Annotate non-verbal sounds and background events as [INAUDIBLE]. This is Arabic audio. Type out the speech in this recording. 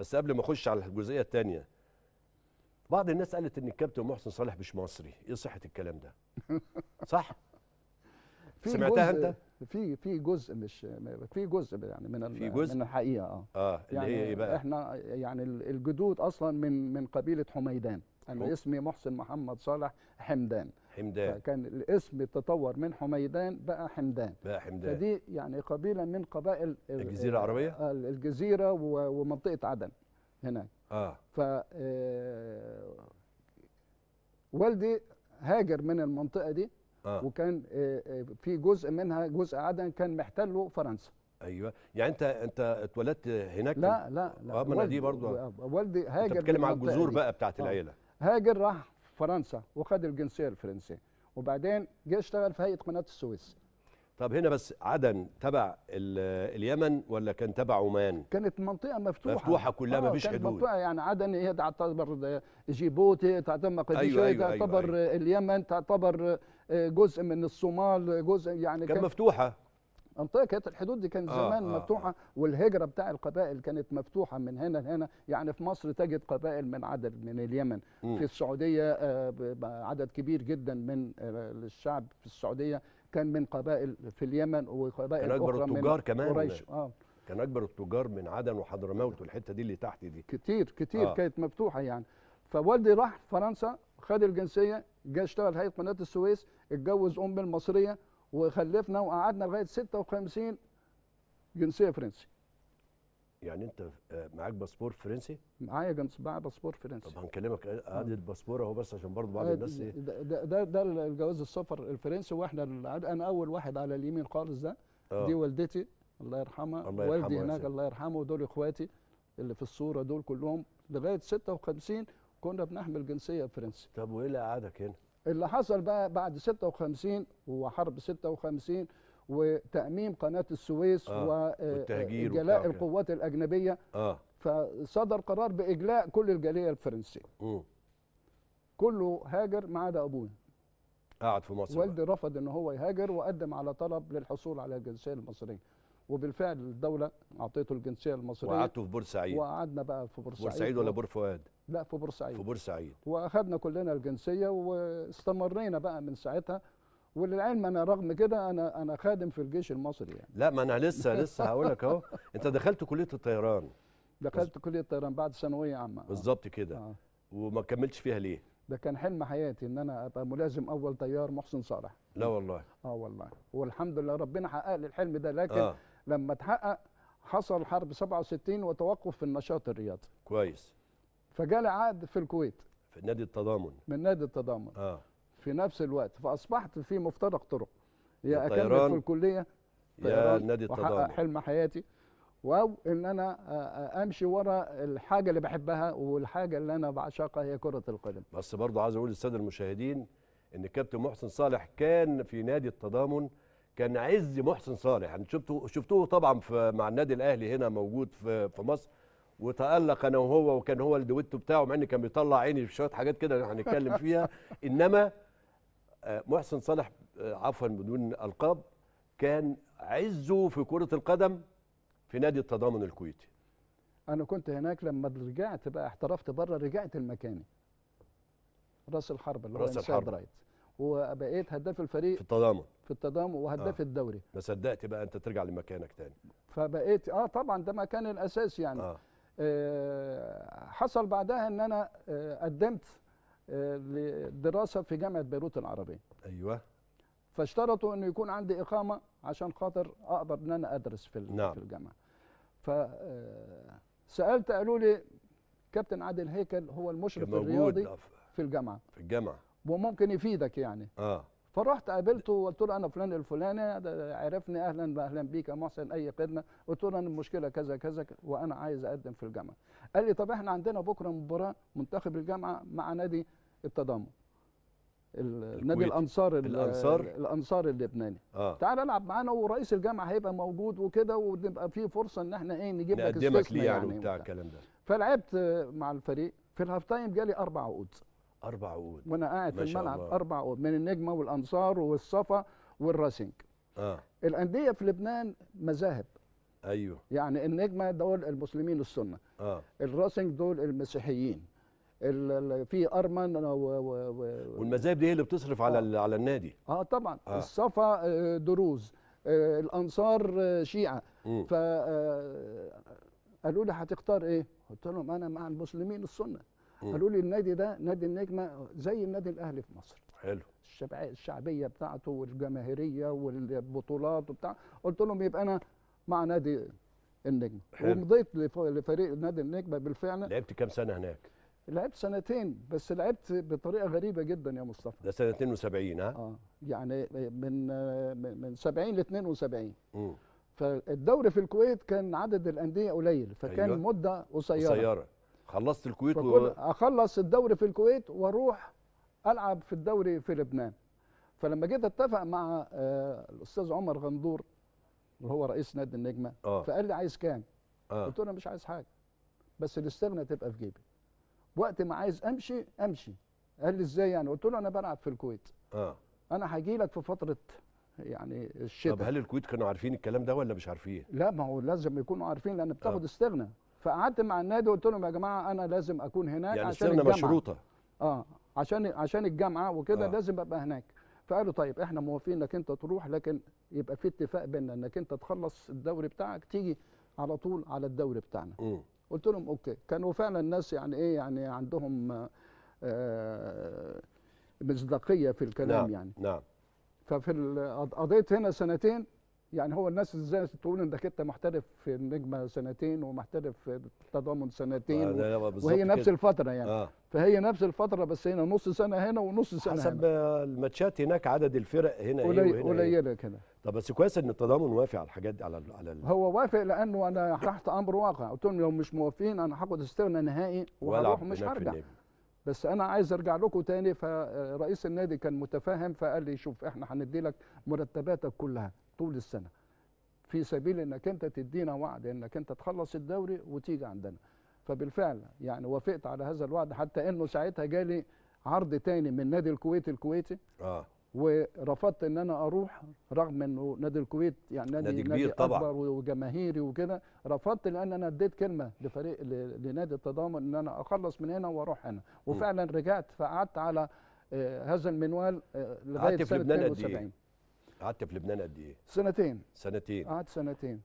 بس قبل ما اخش على الجزئيه الثانيه بعض الناس قالت ان الكابتن محسن صالح مش مصري ايه صحه الكلام ده صح [LAUGHS] في سمعتها انت في في جزء مش في جزء يعني من في جزء؟ من الحقيقه اه اه يعني اللي هي ايه بقى احنا يعني الجدود اصلا من من قبيله حميدان انا اسمي محسن محمد صالح حمدان حمدان فكان الاسم تطور من حميدان بقى حمدان بقى حمدان فدي يعني قبيله من قبائل الجزيره العربيه الجزيره ومنطقه عدن هناك اه ف آه، والدي هاجر من المنطقه دي آه. وكان آه، آه، في جزء منها جزء عدن كان محتله فرنسا ايوه يعني انت انت اتولدت هناك لا لا لا دي برضه والدي هاجر بتتكلم على الجذور بقى بتاعت آه. العيله هاجر راح فرنسا وخد الجنسيه الفرنسيه وبعدين جه اشتغل في هيئه قناه السويس طب هنا بس عدن تبع اليمن ولا كان تبع عمان؟ كانت منطقة مفتوحة مفتوحة كلها آه، ما فيش حدود منطقة يعني عدن هي تعتبر آه، جيبوتي تعتبر مقديشية أيوة، أيوة،, أيوة أيوة تعتبر أيوة اليمن تعتبر آه، جزء من الصومال جزء يعني كان, كان مفتوحة منطقه كانت الحدود دي كانت آه، زمان آه مفتوحه آه والهجره بتاع القبائل كانت مفتوحه من هنا لهنا يعني في مصر تجد قبائل من عدد من اليمن في السعوديه آه، عدد كبير جدا من آه، الشعب في السعوديه كان من قبائل في اليمن وقبائل كان اكبر التجار كمان قريش اه كان اكبر التجار من عدن وحضرموت والحته دي اللي تحت دي كتير كتير آه. كانت مفتوحه يعني فوالدي راح فرنسا خد الجنسيه جه اشتغل هيئه قناه السويس اتجوز امي المصريه وخلفنا وقعدنا لغايه 56 جنسيه فرنسي يعني انت آه، معاك باسبور فرنسي؟ معايا جنس معايا باسبور فرنسي طب هنكلمك عن آه، الباسبور آه، اهو بس عشان برضه بعض الناس ايه ده ده, ده الجواز السفر الفرنسي واحنا انا اول واحد على اليمين خالص ده أوه. دي والدتي الله يرحمها الله يرحمه والدي هناك الله يرحمه ودول اخواتي اللي في الصوره دول كلهم لغايه 56 كنا بنحمل جنسيه فرنسي طب وايه اللي قعدك هنا؟ اللي حصل بقى بعد 56 هو حرب 56 وتأميم قناة السويس آه وجلاء القوات الأجنبية آه فصدر قرار بإجلاء كل الجالية الفرنسية مم. كله هاجر ما عدا أبويا قعد في مصر والدي رفض ان هو يهاجر وقدم على طلب للحصول على الجنسيه المصريه وبالفعل الدوله اعطيته الجنسيه المصريه وقعدته في بورسعيد وقعدنا بقى في بورسعيد بورسعيد ولا بور فؤاد لا في بورسعيد في بورسعيد واخذنا كلنا الجنسيه واستمرينا بقى من ساعتها وللعلم انا رغم كده انا انا خادم في الجيش المصري يعني لا ما انا لسه لسه هقول لك اهو [LAUGHS] انت دخلت كليه الطيران دخلت كليه الطيران بعد ثانويه عامه بالظبط كده آه. وما كملتش فيها ليه ده كان حلم حياتي ان انا ابقى ملازم اول طيار محسن صالح لا والله اه والله والحمد لله ربنا حقق لي الحلم ده لكن آه. لما اتحقق حصل حرب 67 وتوقف في النشاط الرياضي كويس فجالي عقد في الكويت في نادي التضامن من نادي التضامن اه في نفس الوقت فاصبحت في مفترق طرق يا اكمل في الكليه يا نادي التضامن حلم حياتي او ان انا آه، آه، امشي ورا الحاجه اللي بحبها والحاجه اللي انا بعشقها هي كره القدم بس برضه عايز اقول للساده المشاهدين ان كابتن محسن صالح كان في نادي التضامن كان عز محسن صالح يعني شفته شفتوه طبعا في مع النادي الاهلي هنا موجود في في مصر وتالق انا وهو وكان هو الدويتو بتاعه مع ان كان بيطلع عيني في شويه حاجات كده هنتكلم [LAUGHS] فيها انما آه، محسن صالح آه، عفوا بدون القاب كان عزه في كره القدم في نادي التضامن الكويتي انا كنت هناك لما رجعت بقى احترفت بره رجعت المكاني راس الحرب اللي هو راس الحرب رايت وبقيت هداف الفريق في التضامن في التضامن وهداف آه. الدوري ما صدقت بقى انت ترجع لمكانك تاني فبقيت اه طبعا ده مكان الاساس يعني آه. آه، حصل بعدها ان انا آه، قدمت آه، لدراسه في جامعه بيروت العربيه ايوه فاشترطوا انه يكون عندي اقامه عشان خاطر اقدر ان انا ادرس في نعم. في الجامعه ف سالت قالوا لي كابتن عادل هيكل هو المشرف الرياضي في الجامعه في الجامعه وممكن يفيدك يعني اه فرحت قابلته وقلت له انا فلان الفلاني عرفني اهلا باهلا بيك يا محسن اي خدمه قلت له انا المشكله كذا كذا وانا عايز اقدم في الجامعه قال لي طب احنا عندنا بكره مباراه منتخب الجامعه مع نادي التضامن نادي الانصار الانصار الانصار اللبناني آه. تعال العب معانا ورئيس الجامعه هيبقى موجود وكده ونبقى في فرصه ان احنا ايه نجيب لك استثناء يعني, يعني وبتاع الكلام ده فلعبت مع الفريق في الهاف تايم جالي اربع عقود اربع عقود وانا قاعد في الملعب الله. اربع عقود من النجمه والانصار والصفا والراسنج اه الانديه في لبنان مذاهب ايوه يعني النجمه دول المسلمين السنه اه الراسنج دول المسيحيين في ارمن و و و والمذاهب دي هي اللي بتصرف آه. على على النادي اه طبعا آه. الصفا آه، دروز آه، الانصار آه، شيعه ف قالوا لي هتختار ايه؟ قلت لهم انا مع المسلمين السنه قالوا لي النادي ده نادي النجمه زي النادي الاهلي في مصر حلو الشعبيه بتاعته والجماهيريه والبطولات وبتاع قلت لهم يبقى انا مع نادي النجمه ومضيت لفريق نادي النجمه بالفعل لعبت كام سنه هناك؟ لعبت سنتين بس لعبت بطريقه غريبه جدا يا مصطفى ده سنه 72 ها؟ اه يعني من من 70 ل 72 امم فالدوري في الكويت كان عدد الانديه قليل فكان أيوة. مده قصيره قصيره خلصت الكويت و... اخلص الدوري في الكويت واروح العب في الدوري في لبنان فلما جيت اتفق مع آه، الاستاذ عمر غندور اللي هو رئيس نادي النجمه آه. فقال لي عايز كام آه. قلت له انا مش عايز حاجه بس الاستغنى تبقى في جيبي وقت ما عايز امشي امشي قال لي ازاي يعني قلت له انا بلعب في الكويت اه انا هجي لك في فتره يعني الشتاء طب هل الكويت كانوا عارفين الكلام ده ولا مش عارفين لا ما هو لازم يكونوا عارفين لان بتاخد آه. استغنى فقعدت مع النادي وقلت لهم يا جماعه انا لازم اكون هناك يعني عشان الجامعه مشروطه اه عشان عشان الجامعه وكده آه. لازم ابقى هناك فقالوا طيب احنا موافقين انك انت تروح لكن يبقى في اتفاق بيننا انك انت تخلص الدوري بتاعك تيجي على طول على الدوري بتاعنا م. قلت لهم اوكي كانوا فعلا الناس يعني ايه يعني عندهم آه مصداقيه في الكلام نعم. يعني نعم ففي قضيت هنا سنتين يعني هو الناس ازاي تقول انك انت محترف في النجمه سنتين ومحترف في التضامن سنتين آه، و... وهي نفس كده. الفتره يعني آه. فهي نفس الفتره بس هنا نص سنه هنا ونص سنه حسب هنا. الماتشات هناك عدد الفرق هنا إيه قليل ايه وهنا قليله كده طب بس كويس ان التضامن وافق على الحاجات دي على ال على ال هو وافق لانه انا تحت امر واقع قلت لهم لو مش موافقين انا هاخد استغنى نهائي وهروح مش هرجع بس انا عايز ارجع لكم تاني فرئيس النادي كان متفاهم فقال لي شوف احنا هندي لك مرتباتك كلها طول السنه في سبيل انك انت تدينا وعد انك انت تخلص الدوري وتيجي عندنا فبالفعل يعني وافقت على هذا الوعد حتى انه ساعتها جالي عرض تاني من نادي الكويت الكويتي اه ورفضت ان انا اروح رغم انه نادي الكويت يعني نادي, نادي كبير نادي طبعا اكبر وجماهيري وكده رفضت لان انا اديت كلمه لفريق لنادي التضامن ان انا اخلص من هنا واروح هنا وفعلا رجعت فقعدت على آه، هذا المنوال آه، لغايه سنه 72 قعدت في لبنان قد ايه؟ سنتين سنتين قعدت سنتين